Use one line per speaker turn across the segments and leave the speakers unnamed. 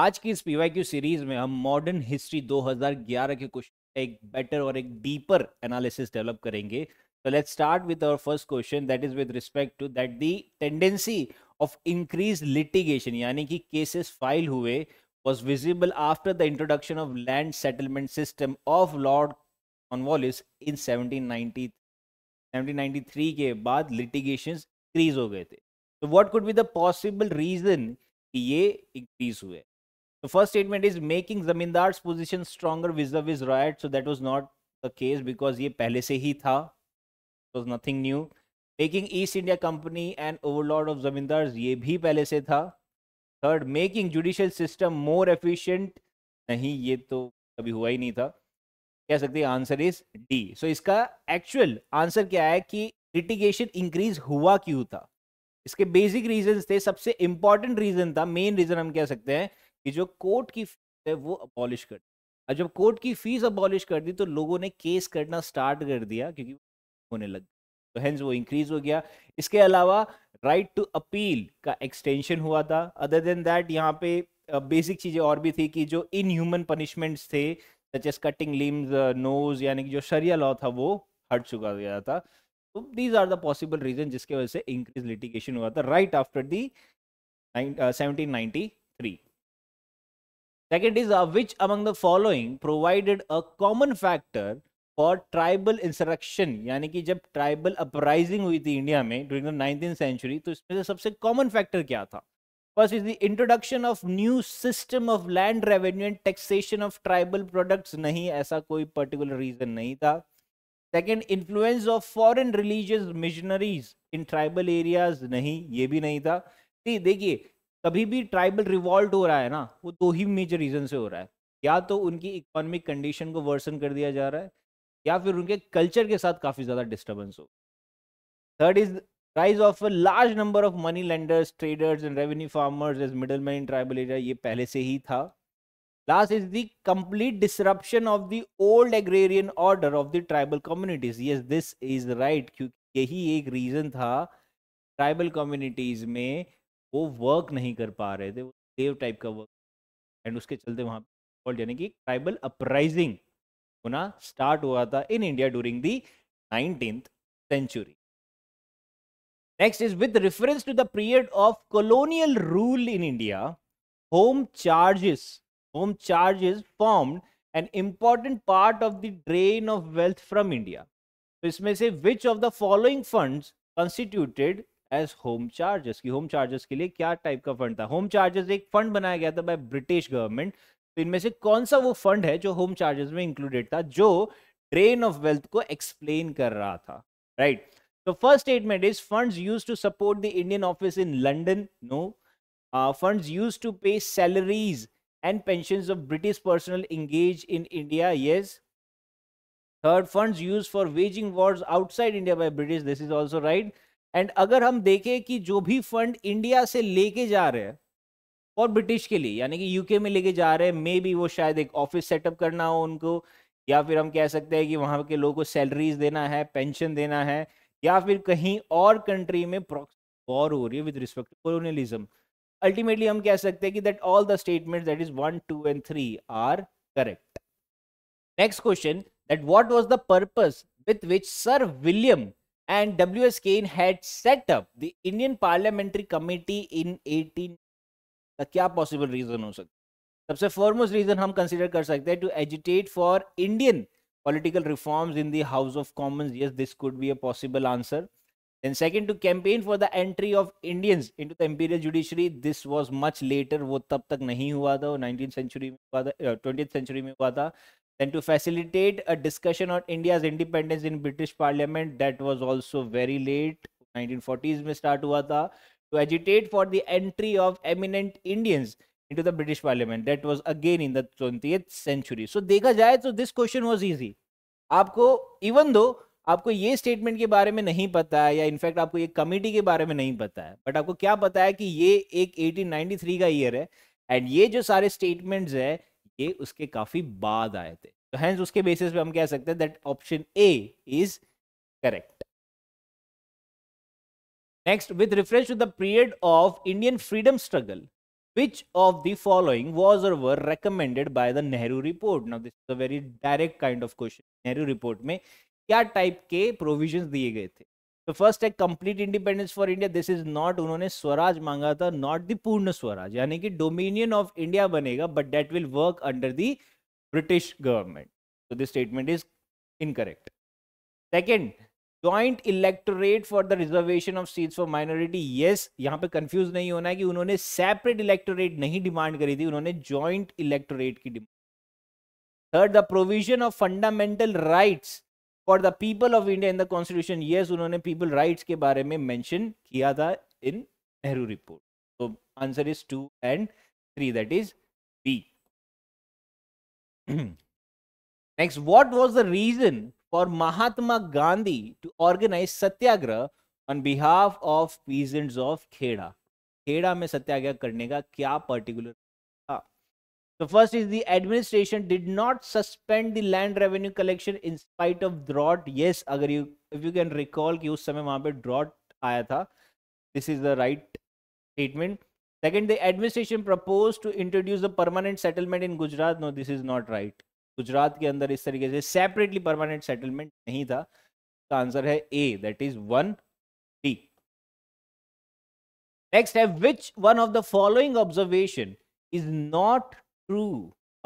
आज की इस पीवाईक्यू सीरीज में हम मॉडर्न हिस्ट्री 2011 के कुछ एक बेटर और एक डीपर एनालिसिस डेवलप करेंगे तो let's start with our first question that is with respect to that the tendency of increase litigation यानी कि केसेस फाइल हुए was visible after the introduction of land settlement system of Lord Cornwallis in 1790 1793 के बाद litigation increase हो गए थे तो what could be the possible reason कि ये इंक्रीज हुए The first statement is making zamindars position stronger vis-a-vis riot. So that was not the case because ये पहले से ही था. It was nothing new. Making East India Company an overlord of zamindars ये भी पहले से था. Third, making judicial system more efficient. नहीं ये तो कभी हुआ ही नहीं था. कह सकते हैं आंसर इज डी. सो इसका एक्चुअल आंसर क्या है कि लिटिगेशन इंक्रीज हुआ क्यों था? इसके बेसिक रीजन थे सबसे इंपॉर्टेंट रीजन था मेन रीजन हम कह सकते हैं कि जो कोर्ट की फीस है वो अबॉलिश कर दी और जब कोर्ट की फीस अबॉलिश कर दी तो लोगों ने केस करना स्टार्ट कर दिया क्योंकि होने लग तो हैंस वो इंक्रीज हो गया इसके अलावा राइट टू अपील का एक्सटेंशन हुआ था अदर देन दैट यहाँ पे बेसिक चीज़ें और भी थी कि जो इनह्यूमन पनिशमेंट्स थे such as cutting limbs nose यानी कि जो शरिया लॉ था वो हट चुका गया था तो these are the possible reason जिसके वजह से इंक्रीज लिटिगेशन हुआ था right after the seventeen ninety three Second is uh, which among the following provided a common factor for tribal insurrection यानी कि जब ट्राइबल अपराइजिंग हुई थी इंडिया में ड्यूरिंग द नाइनटीन सेंचुरी तो इसमें से सबसे कॉमन फैक्टर क्या था first is the introduction of new system of land revenue and taxation of tribal products नहीं ऐसा कोई पर्टिकुलर रीजन नहीं था second influence of foreign religious missionaries in tribal areas नहीं ये भी नहीं था देखिए कभी भी ट्राइबल रिवॉल्ट हो रहा है ना वो दो ही मेजर रीज़न से हो रहा है या तो उनकी इकोनॉमिक कंडीशन को वर्सन कर दिया जा रहा है या फिर उनके कल्चर के साथ काफ़ी ज़्यादा डिस्टर्बेंस हो third is rise of a large number of money lenders traders and revenue farmers as middle man in tribal area ये पहले से ही था last is the complete disruption of the old agrarian order of the tribal communities yes this is right क्योंकि यही एक reason था tribal communities में वो वर्क नहीं कर पा रहे थे वो देव टाइप का वर्क एंड उसके चलते वहाँ पर यानी कि ट्राइबल अपराइजिंग होना स्टार्ट हुआ था in India during the nineteen century next is with reference to the period of colonial rule in India home charges home charges form an important part of the drain of wealth from India तो इसमें से which of the following funds constituted as home charges की home charges के लिए क्या type का fund था home charges एक फंड बनाया गया था बाय ब्रिटिश गवर्नमेंट तो इनमें से कौन सा वो फंड है जो होम चार्जेस में इंक्लूडेड था जो ड्रेन ऑफ वेल्थ को एक्सप्लेन कर रहा था राइट तो first statement is fund use to support the Indian office in London no fund use to pay salaries and pension of British personal engage in India yes third funds used for waging wars outside india by british this is also right and अगर हम देखें कि जो भी fund India से लेके जा रहे हैं और ब्रिटिश के लिए यानी कि यूके में लेके जा रहे हैं मे बी वो शायद एक ऑफिस सेटअप करना हो उनको या फिर हम कह सकते हैं कि वहाँ के लोगों को सैलरीज देना है पेंशन देना है या फिर कहीं और कंट्री में वॉर हो रही है with respect to colonialism ultimately हम कह सकते हैं कि that all the statement that is one two and three are correct next question that what was the purpose with which sir William and W.S. Kane had set up the Indian Parliamentary Committee in 18 The क्या possible reason हो सकता सबसे foremost reason हम consider कर सकते to agitate for Indian political reforms in the House of Commons. Yes, this could be a possible answer. Then second, to campaign for the entry of Indians into the imperial judiciary. This was much later. वो तब तक नहीं हुआ था. 19th century में हुआ था. 20th century में हुआ था. Then to facilitate a discussion on India's independence in British Parliament, that was also very late. 1940s mein start hua tha To agitate for the entry of eminent Indians into the British Parliament, that was again in the 20th century. So dekha jaye to this question was easy. aapko even though आपको ये statement के बारे में नहीं पता है या in fact आपको ये कमेटी के बारे में नहीं पता है बट आपको क्या पता है कि ये एक 1893 का ईयर है एंड ये जो सारे स्टेटमेंट्स है ये उसके काफ़ी बाद आए थे तो हैंस उसके बेसिस पे हम कह सकते हैं that option A is correct next with reference to the period of Indian freedom struggle which of the following was or were recommended by the nehru report now this is a very direct kind of question nehru report mein क्या type के provisions दिए गए थे तो first है complete independence for India this is not उन्होंने स्वराज मांगा था नॉट द पूर्ण स्वराज यानी कि डोमिनियन ऑफ इंडिया बनेगा but that will work under the British government तो this statement is incorrect second joint electorate for the reservation of seats for minority yes यहाँ पे कंफ्यूज नहीं होना है कि उन्होंने सेपरेट इलेक्टोरेट नहीं डिमांड करी थी उन्होंने ज्वाइंट इलेक्टोरेट की demand third the provision of fundamental rights for the people of India in the constitution ये उन्होंने पीपल राइट्स के बारे में मैंशन किया था इन नेहरू रिपोर्ट तो answer is two and three that is B next what was the reason for Mahatma Gandhi to organise satyagraha on behalf of peasants of Kheda Kheda में सत्याग्रह करने का क्या particular The first is the administration did not suspend the land revenue collection in spite of drought. Yes, अगर you if you can recall कि उस समय वहाँ drought आया This is the right statement. Second, the administration proposed to introduce a permanent settlement in Gujarat. No, this is not right. Gujarat के अंदर इस तरीके से separately permanent settlement नहीं था इसका आंसर है A that is one D next है which one of the following observation true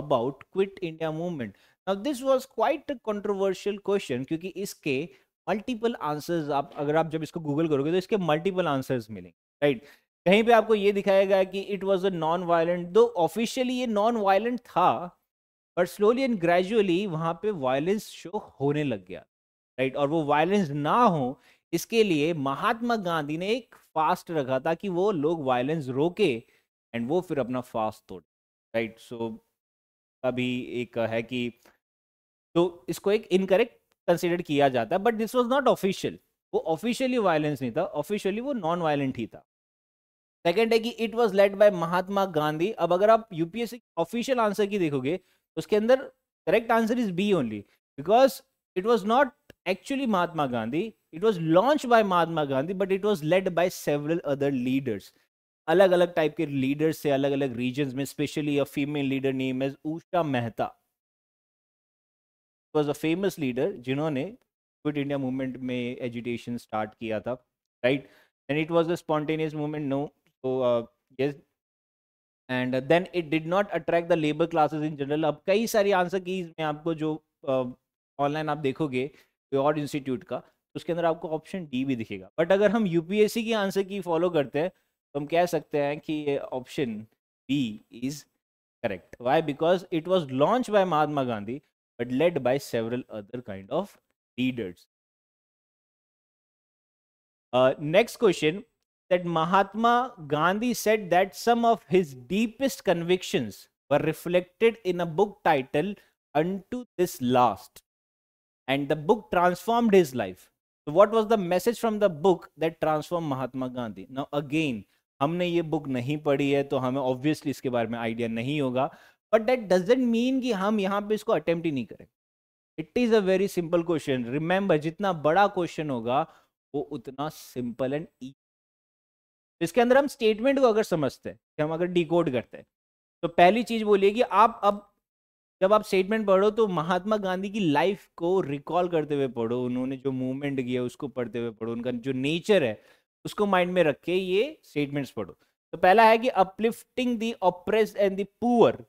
about quit india movement now this was quite a controversial question क्योंकि इसके मल्टीपल आंसर्स आप अगर आप जब इसको गूगल करोगे तो इसके मल्टीपल आंसर्स मिलेंगे राइट right? कहीं पे आपको ये दिखाएगा कि it was a non violent though officially ये नॉन वायलेंट था बट स्लोली एंड ग्रेजुअली वहां पे वायलेंस शो होने लग गया राइट right? और वो वायलेंस ना हो इसके लिए महात्मा गांधी ने एक फास्ट रखा था कि वो लोग वायलेंस रोके एंड वो फिर अपना फास्ट तोड़े राइट सो अभी एक है कि तो इसको एक इनकरेक्ट कंसिडर किया जाता है but this was not official वो ऑफिशियली वायलेंस नहीं था ऑफिशियली वो नॉन वायलेंट ही था सेकेंड है कि it was led by Mahatma Gandhi अब अगर आप यूपीएससी ऑफिशियल आंसर की देखोगे तो उसके अंदर correct answer is B only because it was not actually Mahatma Gandhi it was launch by Mahatma Gandhi but it was led by several other leaders अलग अलग टाइप के लीडर्स से अलग अलग रीजन में specially a female leader name as Usha Mehta was a famous leader जिन्होंने quit India movement में agitation start किया था right and it was a spontaneous movement no so ये and then it did not attract the labour classes in general अब कई सारी answer की इसमें आपको जो ऑनलाइन uh, आप देखोगे और इंस्टीट्यूट का तो उसके अंदर आपको ऑप्शन डी भी दिखेगा बट अगर हम यूपीएससी की आंसर की फॉलो करते हैं तो हम कह सकते हैं कि ये option B is correct why because it was launch by Mahatma Gandhi but led by several other kind of leaders next question that Mahatma Gandhi said that some of his deepest convictions were reflected in a book title Unto This Last and the book transformed his life what was the message from the book that transform Mahatma Gandhi now again हमने ये book नहीं पढ़ी है तो हमें obviously इसके बारे में आइडिया नहीं होगा बट दैट डजेंट मीन कि हम यहाँ पे इसको अटेम्प्ट ही नहीं करें it is a very simple question remember जितना बड़ा क्वेश्चन होगा वो उतना सिंपल एंड ईजी इसके अंदर हम स्टेटमेंट को अगर समझते हैं कि हम अगर डिकोड करते हैं तो पहली चीज बोलिए कि आप अब जब आप स्टेटमेंट पढ़ो तो महात्मा गांधी की लाइफ को रिकॉल करते हुए पढ़ो उन्होंने जो मूवमेंट किया उसको पढ़ते हुए पढ़ो उनका जो नेचर है उसको माइंड में रख के ये स्टेटमेंट्स पढ़ो तो पहला है कि uplifting the oppressed and the poor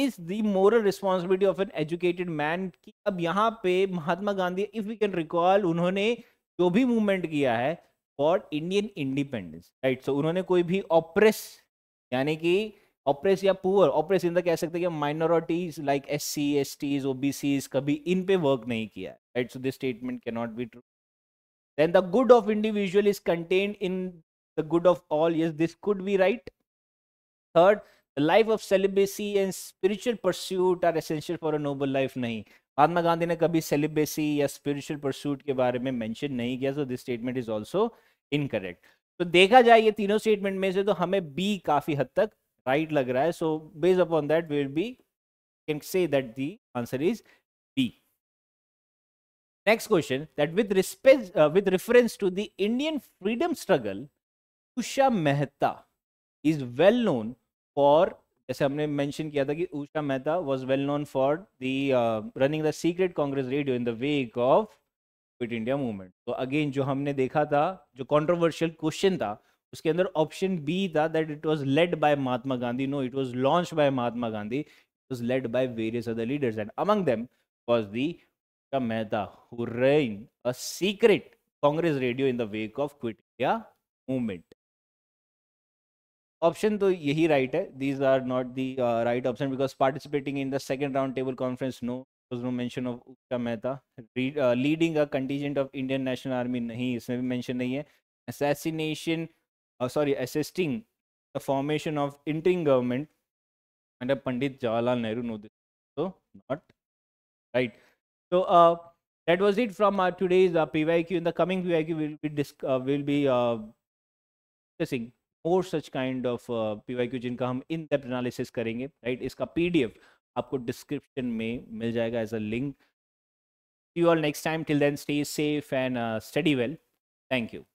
is the moral responsibility of an educated man की अब यहाँ पे Mahatma Gandhi if you can recall उन्होंने जो भी मूवमेंट किया है for Indian independence right so उन्होंने कोई भी ऑप्रेस यानी कि ऑप्रेस या पुअर ऑप्रेस इन द कह सकते हैं कि minorities like S C S Ts O B Cs कभी इन पे वर्क नहीं किया right so this statement can not be true then the good of individual is contained in the good of all yes this could be right third the life of celibacy and spiritual pursuit are essential for a noble life nahi Mahatma Gandhi ने कभी celibacy या spiritual pursuit के बारे में mention नहीं किया so this statement is also incorrect तो देखा जाए ये तीनों स्टेटमेंट में से तो हमें बी काफी हद तक राइट right लग रहा है so based upon that will be can say that the answer is B Next question that with respect uh, with reference to the Indian freedom struggle, Usha Mehta is well known for जैसे हमने mention किया था कि Usha Mehta was well known for the running the secret Congress radio in the wake of quit India movement तो again जो हमने देखा था जो कंट्रोवर्शियल क्वेश्चन था उसके अंदर ऑप्शन बी था that it was led by Mahatma Gandhi no it was launched by Mahatma Gandhi it was led by various other leaders and among them was the Mehta, who ran a secret Congress radio in the wake of Quit India movement. Option तो यही right है these are not the right option because participating in the second round table conference no was no mention of Ukta Mehta. Re, uh, leading a contingent of Indian National Army नहीं इसमें भी mention नहीं है assassination uh, sorry assisting the formation of interim government under Pandit Jawaharlal Nehru no this so not right So uh, that was it from uh, today's uh, PYQ. In the coming PYQ, we'll be disc uh, discussing more such kind of uh, PYQ, which we in-depth analysis. Karenge, right? Its PDF, you description mein mil jayega as a link. See you all next time. Till then, stay safe and study well. Thank you.